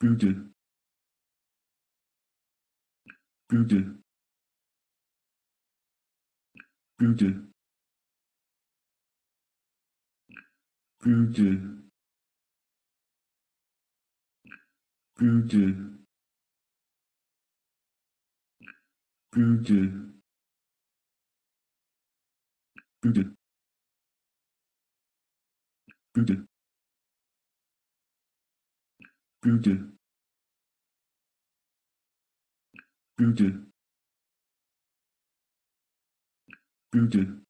Bügel. Bügel. Bügel. Bügel. Bügel. Bügel. Bügel. bügeln bügeln bügeln bügeln